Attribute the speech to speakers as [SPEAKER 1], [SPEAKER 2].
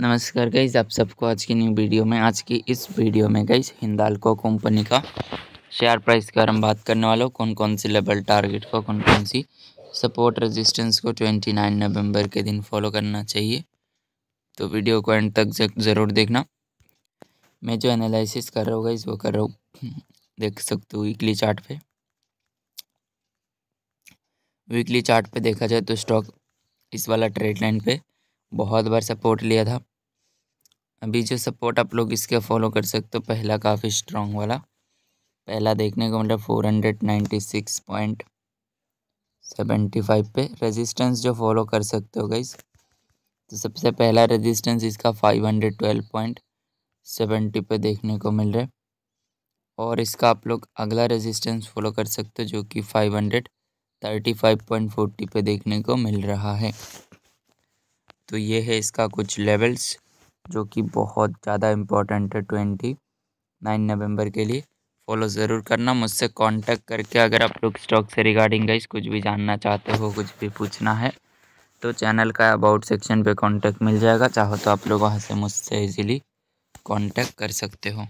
[SPEAKER 1] नमस्कार गईज आप सबको आज की न्यू वीडियो में आज की इस वीडियो में गाइज हिंदालको कंपनी का शेयर प्राइस के बारे में बात करने वाला कौन कौन सी लेवल टारगेट को कौन कौन सी सपोर्ट रेजिस्टेंस को 29 नवंबर के दिन फॉलो करना चाहिए तो वीडियो को एंड तक ज़रूर देखना मैं जो एनालिसिस कर रहा हूँ गाइज वो कर रहा हूँ देख सकते हो वीकली चार्ट पे वीकली चार्ट पे देखा जाए तो स्टॉक इस वाला ट्रेड लाइन पे बहुत बार सपोर्ट लिया था अभी जो सपोर्ट आप लोग इसके फॉलो कर सकते हो पहला काफ़ी स्ट्रांग वाला पहला देखने को मतलब four hundred ninety six point seventy five पे रेजिस्टेंस जो फॉलो कर सकते हो गई तो सबसे पहला रेजिस्टेंस इसका five hundred twelve point seventy पे देखने को मिल रहा है और इसका आप लोग अगला रेजिस्टेंस फॉलो कर सकते हो जो कि five hundred thirty five point forty पे देखने को मिल रहा है तो ये है इसका कुछ लेवल्स जो कि बहुत ज़्यादा इम्पोर्टेंट है ट्वेंटी नाइन नवम्बर के लिए फॉलो ज़रूर करना मुझसे कांटेक्ट करके अगर आप लोग स्टॉक से रिगार्डिंग गाइस कुछ भी जानना चाहते हो कुछ भी पूछना है तो चैनल का अबाउट सेक्शन पे कांटेक्ट मिल जाएगा चाहो तो आप लोग वहाँ से मुझसे इजीली कांटेक्ट कर सकते हो